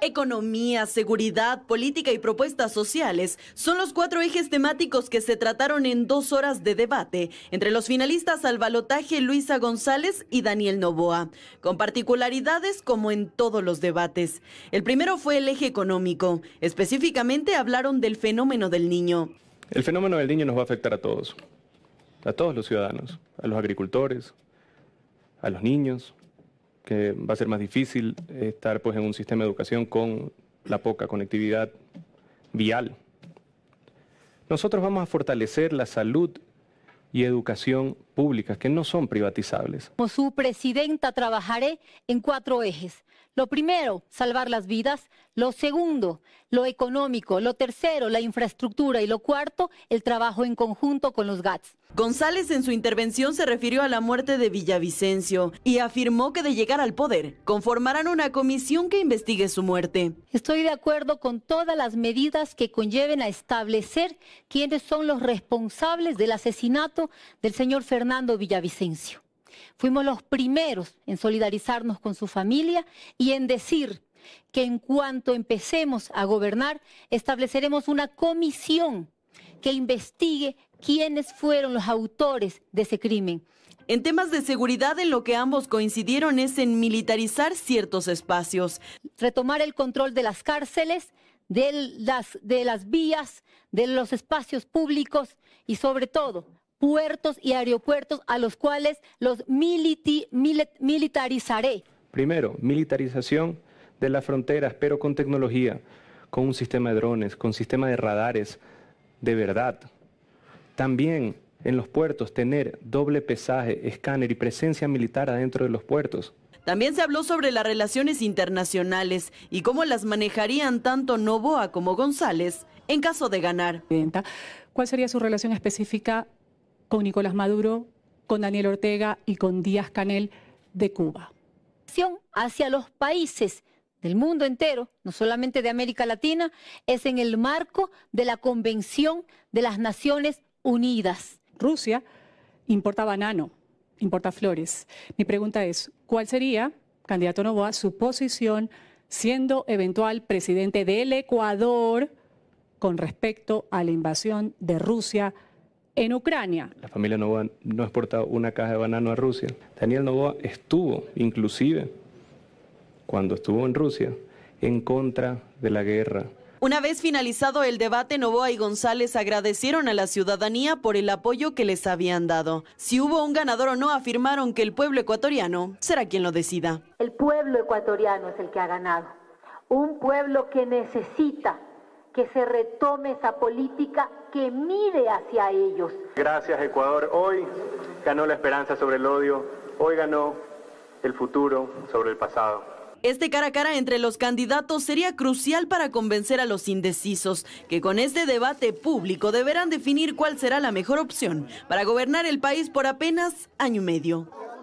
Economía, seguridad, política y propuestas sociales son los cuatro ejes temáticos que se trataron en dos horas de debate entre los finalistas al balotaje Luisa González y Daniel Novoa, con particularidades como en todos los debates. El primero fue el eje económico. Específicamente hablaron del fenómeno del niño. El fenómeno del niño nos va a afectar a todos, a todos los ciudadanos, a los agricultores, a los niños, que va a ser más difícil eh, estar pues, en un sistema de educación con la poca conectividad vial. Nosotros vamos a fortalecer la salud y educación públicas que no son privatizables. Como su presidenta trabajaré en cuatro ejes. Lo primero, salvar las vidas. Lo segundo, lo económico. Lo tercero, la infraestructura. Y lo cuarto, el trabajo en conjunto con los GATS. González en su intervención se refirió a la muerte de Villavicencio y afirmó que de llegar al poder, conformarán una comisión que investigue su muerte. Estoy de acuerdo con todas las medidas que conlleven a establecer quiénes son los responsables del asesinato del señor Fernández Fernando Villavicencio. Fuimos los primeros en solidarizarnos con su familia y en decir que en cuanto empecemos a gobernar, estableceremos una comisión que investigue quiénes fueron los autores de ese crimen. En temas de seguridad, en lo que ambos coincidieron es en militarizar ciertos espacios. Retomar el control de las cárceles, de las, de las vías, de los espacios públicos y sobre todo puertos y aeropuertos a los cuales los militarizaré. Primero, militarización de las fronteras, pero con tecnología, con un sistema de drones, con sistema de radares de verdad. También en los puertos tener doble pesaje, escáner y presencia militar adentro de los puertos. También se habló sobre las relaciones internacionales y cómo las manejarían tanto Novoa como González en caso de ganar. ¿Cuál sería su relación específica con Nicolás Maduro, con Daniel Ortega y con Díaz Canel de Cuba. Hacia los países del mundo entero, no solamente de América Latina, es en el marco de la Convención de las Naciones Unidas. Rusia importa banano, importa flores. Mi pregunta es, ¿cuál sería, candidato Novoa, su posición siendo eventual presidente del Ecuador con respecto a la invasión de Rusia en Ucrania. La familia Novoa no ha exportado una caja de banano a Rusia. Daniel Novoa estuvo, inclusive, cuando estuvo en Rusia, en contra de la guerra. Una vez finalizado el debate, Novoa y González agradecieron a la ciudadanía por el apoyo que les habían dado. Si hubo un ganador o no, afirmaron que el pueblo ecuatoriano será quien lo decida. El pueblo ecuatoriano es el que ha ganado. Un pueblo que necesita que se retome esa política que mire hacia ellos. Gracias Ecuador. Hoy ganó la esperanza sobre el odio, hoy ganó el futuro sobre el pasado. Este cara a cara entre los candidatos sería crucial para convencer a los indecisos, que con este debate público deberán definir cuál será la mejor opción para gobernar el país por apenas año y medio.